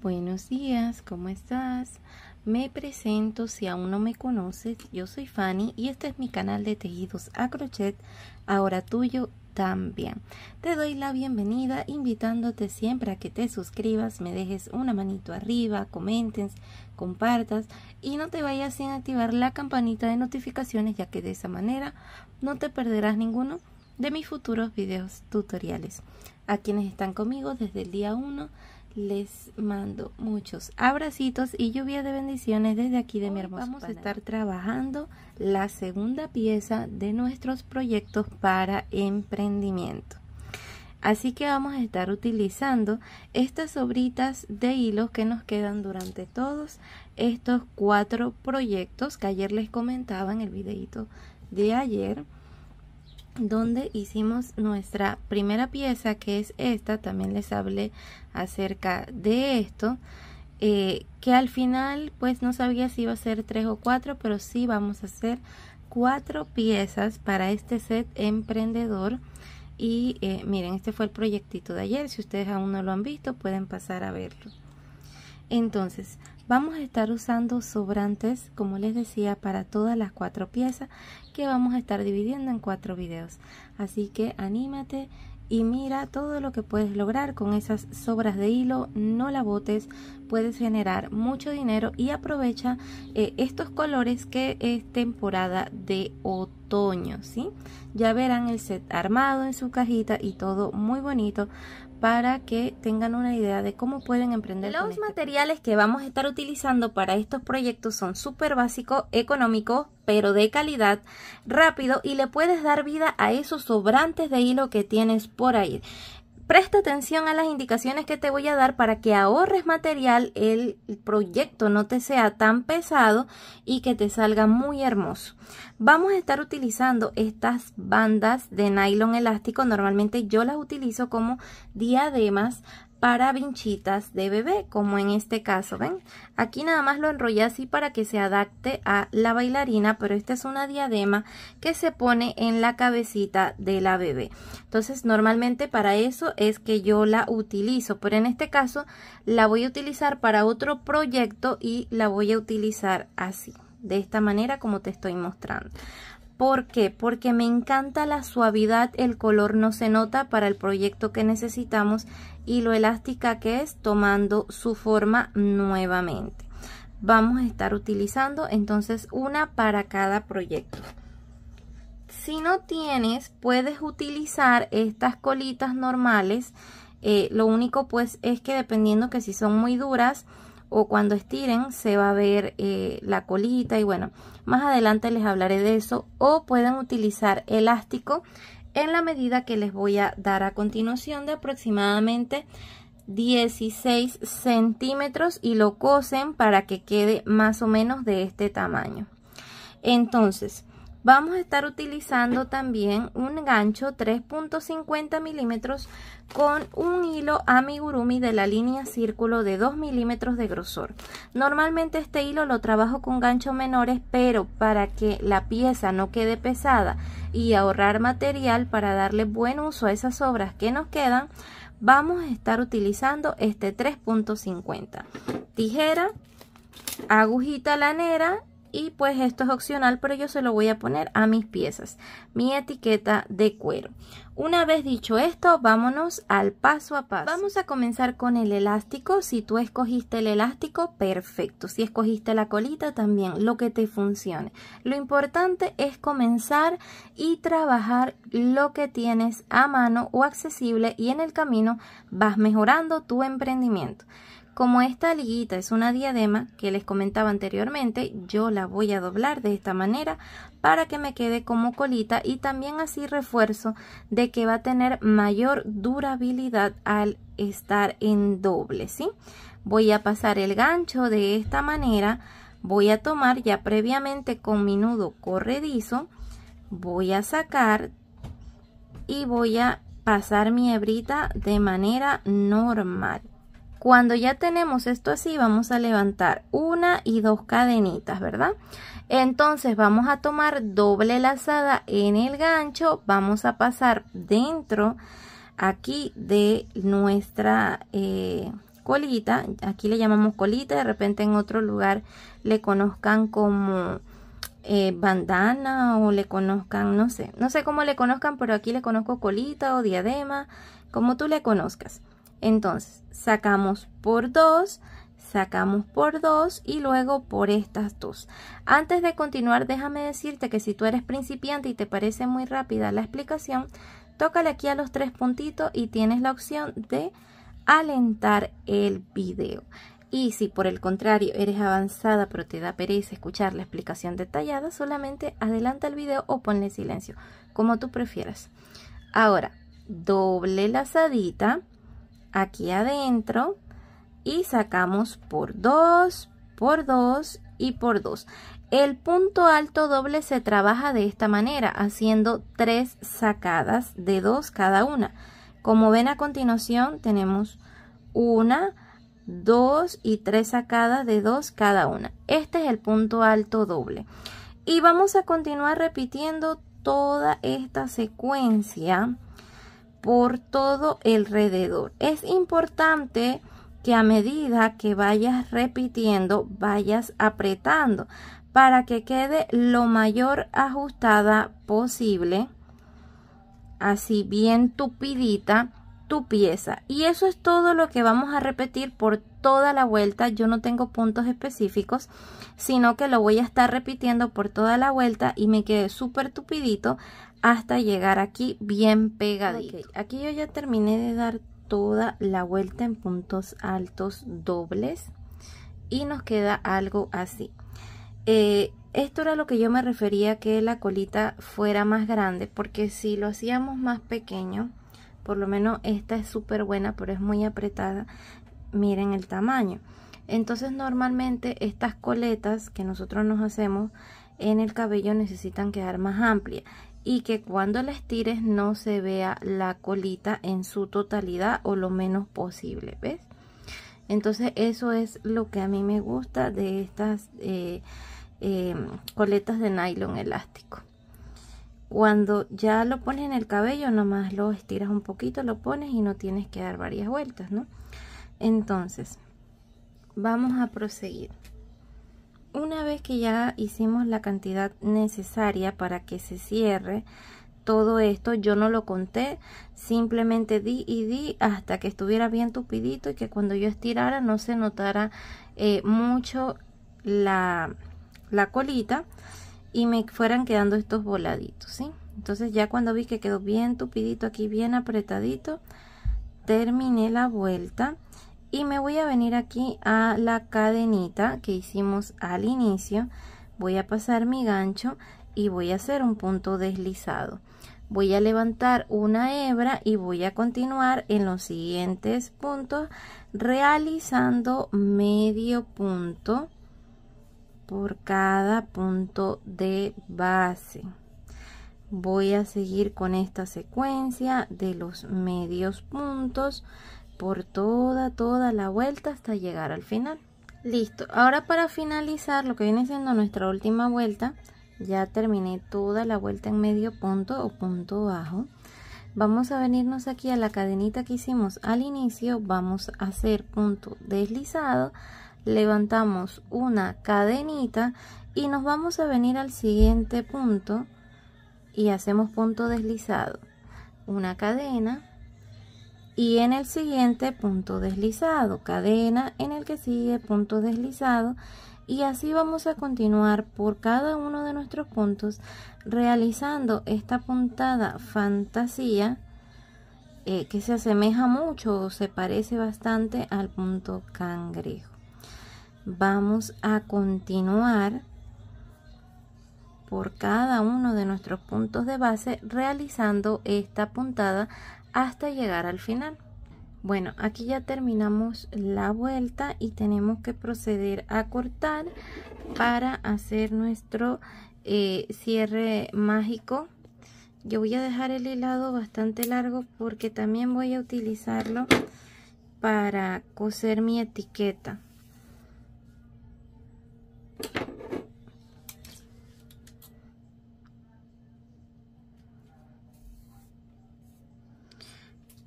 buenos días, ¿cómo estás? Me presento, si aún no me conoces, yo soy Fanny y este es mi canal de tejidos a crochet, ahora tuyo también. Te doy la bienvenida invitándote siempre a que te suscribas, me dejes una manito arriba, comentes, compartas y no te vayas sin activar la campanita de notificaciones ya que de esa manera no te perderás ninguno de mis futuros videos tutoriales. A quienes están conmigo desde el día 1 les mando muchos abracitos y lluvia de bendiciones desde aquí de mi hermano. Vamos a estar trabajando la segunda pieza de nuestros proyectos para emprendimiento. Así que vamos a estar utilizando estas sobritas de hilos que nos quedan durante todos estos cuatro proyectos que ayer les comentaba en el videito de ayer donde hicimos nuestra primera pieza que es esta también les hablé acerca de esto eh, que al final pues no sabía si iba a ser tres o cuatro pero sí vamos a hacer cuatro piezas para este set emprendedor y eh, miren este fue el proyectito de ayer si ustedes aún no lo han visto pueden pasar a verlo entonces Vamos a estar usando sobrantes, como les decía, para todas las cuatro piezas que vamos a estar dividiendo en cuatro videos. Así que anímate y mira todo lo que puedes lograr con esas sobras de hilo, no la botes, puedes generar mucho dinero y aprovecha eh, estos colores que es temporada de otoño, ¿sí? Ya verán el set armado en su cajita y todo muy bonito para que tengan una idea de cómo pueden emprender. Los este materiales que vamos a estar utilizando para estos proyectos son súper básicos, económicos, pero de calidad, rápido y le puedes dar vida a esos sobrantes de hilo que tienes por ahí. Presta atención a las indicaciones que te voy a dar para que ahorres material, el proyecto no te sea tan pesado y que te salga muy hermoso. Vamos a estar utilizando estas bandas de nylon elástico, normalmente yo las utilizo como diademas para vinchitas de bebé, como en este caso, ¿ven? Aquí nada más lo enrolla así para que se adapte a la bailarina, pero esta es una diadema que se pone en la cabecita de la bebé. Entonces, normalmente para eso es que yo la utilizo, pero en este caso la voy a utilizar para otro proyecto y la voy a utilizar así, de esta manera como te estoy mostrando. ¿Por qué? Porque me encanta la suavidad, el color no se nota para el proyecto que necesitamos y lo elástica que es tomando su forma nuevamente. Vamos a estar utilizando entonces una para cada proyecto. Si no tienes, puedes utilizar estas colitas normales. Eh, lo único pues es que dependiendo que si son muy duras, o cuando estiren se va a ver eh, la colita y bueno, más adelante les hablaré de eso o pueden utilizar elástico en la medida que les voy a dar a continuación de aproximadamente 16 centímetros y lo cosen para que quede más o menos de este tamaño. Entonces, Vamos a estar utilizando también un gancho 3.50 milímetros con un hilo amigurumi de la línea círculo de 2 milímetros de grosor. Normalmente este hilo lo trabajo con ganchos menores, pero para que la pieza no quede pesada y ahorrar material para darle buen uso a esas obras que nos quedan, vamos a estar utilizando este 3.50. Tijera, agujita lanera y pues esto es opcional pero yo se lo voy a poner a mis piezas mi etiqueta de cuero una vez dicho esto vámonos al paso a paso vamos a comenzar con el elástico si tú escogiste el elástico perfecto si escogiste la colita también lo que te funcione lo importante es comenzar y trabajar lo que tienes a mano o accesible y en el camino vas mejorando tu emprendimiento como esta liguita es una diadema que les comentaba anteriormente, yo la voy a doblar de esta manera para que me quede como colita y también así refuerzo de que va a tener mayor durabilidad al estar en doble, ¿sí? Voy a pasar el gancho de esta manera, voy a tomar ya previamente con mi nudo corredizo, voy a sacar y voy a pasar mi hebrita de manera normal cuando ya tenemos esto así, vamos a levantar una y dos cadenitas, ¿verdad? Entonces vamos a tomar doble lazada en el gancho, vamos a pasar dentro aquí de nuestra eh, colita, aquí le llamamos colita, de repente en otro lugar le conozcan como eh, bandana o le conozcan, no sé, no sé cómo le conozcan, pero aquí le conozco colita o diadema, como tú le conozcas. Entonces, sacamos por dos, sacamos por dos y luego por estas dos. Antes de continuar, déjame decirte que si tú eres principiante y te parece muy rápida la explicación, tócale aquí a los tres puntitos y tienes la opción de alentar el video. Y si por el contrario eres avanzada pero te da pereza escuchar la explicación detallada, solamente adelanta el video o ponle silencio, como tú prefieras. Ahora, doble lazadita aquí adentro y sacamos por 2, por 2 y por 2. El punto alto doble se trabaja de esta manera, haciendo tres sacadas de 2 cada una. Como ven a continuación, tenemos una, dos y tres sacadas de 2 cada una. Este es el punto alto doble. Y vamos a continuar repitiendo toda esta secuencia por todo elrededor. Es importante que a medida que vayas repitiendo, vayas apretando para que quede lo mayor ajustada posible, así bien tupidita tu pieza. Y eso es todo lo que vamos a repetir por toda la vuelta. Yo no tengo puntos específicos, sino que lo voy a estar repitiendo por toda la vuelta y me quede súper tupidito hasta llegar aquí bien pegadito. aquí yo ya terminé de dar toda la vuelta en puntos altos dobles y nos queda algo así. Eh, esto era lo que yo me refería que la colita fuera más grande porque si lo hacíamos más pequeño, por lo menos esta es súper buena pero es muy apretada, miren el tamaño. Entonces normalmente estas coletas que nosotros nos hacemos en el cabello necesitan quedar más amplias y que cuando la estires no se vea la colita en su totalidad o lo menos posible, ¿ves? Entonces eso es lo que a mí me gusta de estas eh, em, coletas de nylon elástico. Cuando ya lo pones en el cabello, nomás lo estiras un poquito, lo pones y no tienes que dar varias vueltas, ¿no? Entonces, vamos a proseguir. Una vez que ya hicimos la cantidad necesaria para que se cierre todo esto, yo no lo conté, simplemente di y di hasta que estuviera bien tupidito y que cuando yo estirara no se notara eh, mucho la, la colita y me fueran quedando estos voladitos, ¿sí? Entonces ya cuando vi que quedó bien tupidito aquí, bien apretadito, terminé la vuelta y me voy a venir aquí a la cadenita que hicimos al inicio voy a pasar mi gancho y voy a hacer un punto deslizado voy a levantar una hebra y voy a continuar en los siguientes puntos realizando medio punto por cada punto de base voy a seguir con esta secuencia de los medios puntos por toda, toda la vuelta hasta llegar al final. Listo, ahora para finalizar lo que viene siendo nuestra última vuelta, ya terminé toda la vuelta en medio punto o punto bajo. Vamos a venirnos aquí a la cadenita que hicimos al inicio, vamos a hacer punto deslizado, levantamos una cadenita y nos vamos a venir al siguiente punto y hacemos punto deslizado. Una cadena, y en el siguiente punto deslizado, cadena en el que sigue punto deslizado y así vamos a continuar por cada uno de nuestros puntos realizando esta puntada fantasía eh, que se asemeja mucho o se parece bastante al punto cangrejo. Vamos a continuar por cada uno de nuestros puntos de base realizando esta puntada hasta llegar al final. Bueno, aquí ya terminamos la vuelta y tenemos que proceder a cortar para hacer nuestro eh, cierre mágico. Yo voy a dejar el hilado bastante largo porque también voy a utilizarlo para coser mi etiqueta.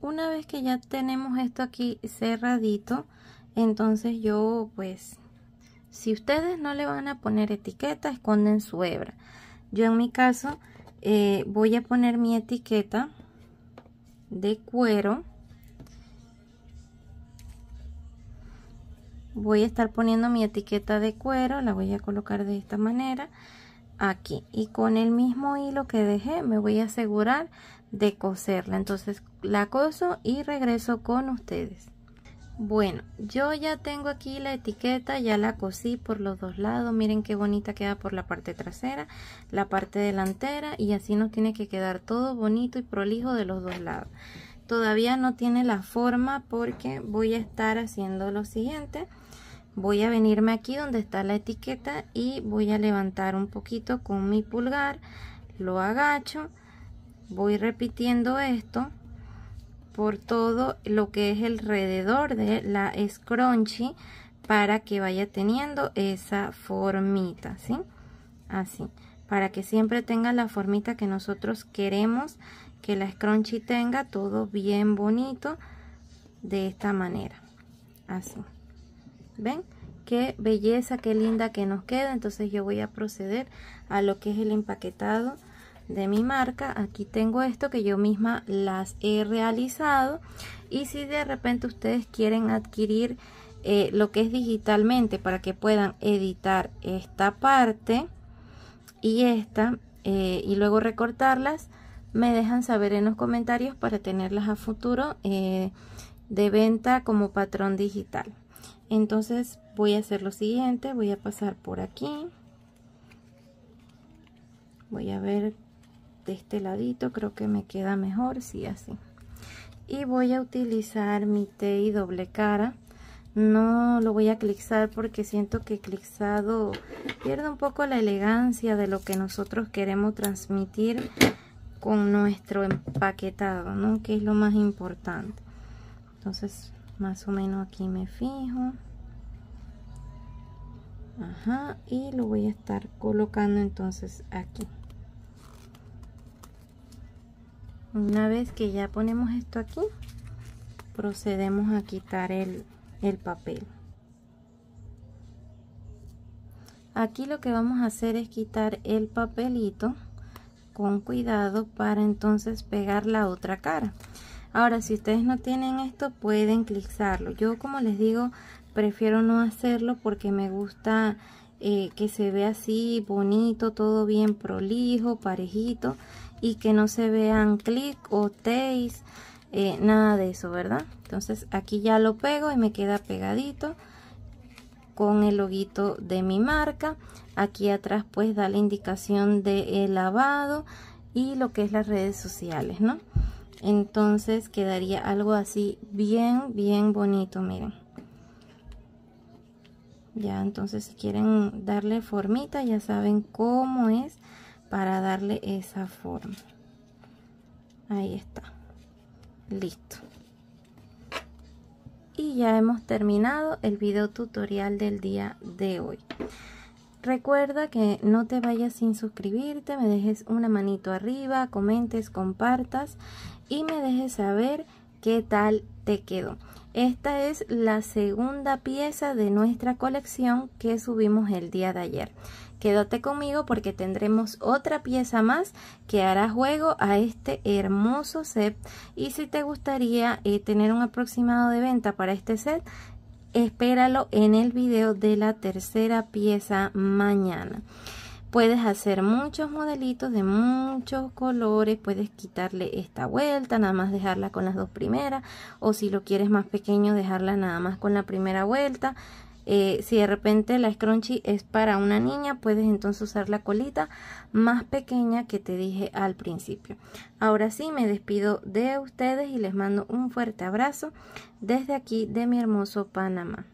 una vez que ya tenemos esto aquí cerradito entonces yo pues si ustedes no le van a poner etiqueta esconden su hebra yo en mi caso eh, voy a poner mi etiqueta de cuero voy a estar poniendo mi etiqueta de cuero la voy a colocar de esta manera aquí y con el mismo hilo que dejé me voy a asegurar de coserla entonces la coso y regreso con ustedes. Bueno, yo ya tengo aquí la etiqueta, ya la cosí por los dos lados, miren qué bonita queda por la parte trasera, la parte delantera y así nos tiene que quedar todo bonito y prolijo de los dos lados. Todavía no tiene la forma porque voy a estar haciendo lo siguiente, voy a venirme aquí donde está la etiqueta y voy a levantar un poquito con mi pulgar, lo agacho, voy repitiendo esto por todo lo que es alrededor de la scrunchie para que vaya teniendo esa formita, ¿sí? Así, para que siempre tenga la formita que nosotros queremos que la scrunchie tenga, todo bien bonito de esta manera, así. ¿Ven? Qué belleza, qué linda que nos queda. Entonces yo voy a proceder a lo que es el empaquetado de mi marca aquí tengo esto que yo misma las he realizado y si de repente ustedes quieren adquirir eh, lo que es digitalmente para que puedan editar esta parte y esta eh, y luego recortarlas me dejan saber en los comentarios para tenerlas a futuro eh, de venta como patrón digital entonces voy a hacer lo siguiente voy a pasar por aquí voy a ver de este ladito creo que me queda mejor si sí, así y voy a utilizar mi té y doble cara no lo voy a clixar porque siento que clixado pierde un poco la elegancia de lo que nosotros queremos transmitir con nuestro empaquetado ¿no? que es lo más importante entonces más o menos aquí me fijo Ajá, y lo voy a estar colocando entonces aquí una vez que ya ponemos esto aquí procedemos a quitar el, el papel aquí lo que vamos a hacer es quitar el papelito con cuidado para entonces pegar la otra cara ahora si ustedes no tienen esto pueden clixarlo yo como les digo prefiero no hacerlo porque me gusta eh, que se vea así bonito todo bien prolijo parejito y que no se vean clic o taste eh, nada de eso, ¿verdad? Entonces aquí ya lo pego y me queda pegadito con el loguito de mi marca. Aquí atrás pues da la indicación de el lavado y lo que es las redes sociales, ¿no? Entonces quedaría algo así bien, bien bonito, miren. Ya entonces si quieren darle formita ya saben cómo es para darle esa forma ahí está listo y ya hemos terminado el video tutorial del día de hoy recuerda que no te vayas sin suscribirte me dejes una manito arriba comentes compartas y me dejes saber qué tal te quedó esta es la segunda pieza de nuestra colección que subimos el día de ayer. Quédate conmigo porque tendremos otra pieza más que hará juego a este hermoso set. Y si te gustaría eh, tener un aproximado de venta para este set, espéralo en el video de la tercera pieza mañana. Puedes hacer muchos modelitos de muchos colores, puedes quitarle esta vuelta, nada más dejarla con las dos primeras, o si lo quieres más pequeño, dejarla nada más con la primera vuelta. Eh, si de repente la scrunchie es para una niña, puedes entonces usar la colita más pequeña que te dije al principio. Ahora sí, me despido de ustedes y les mando un fuerte abrazo desde aquí de mi hermoso Panamá.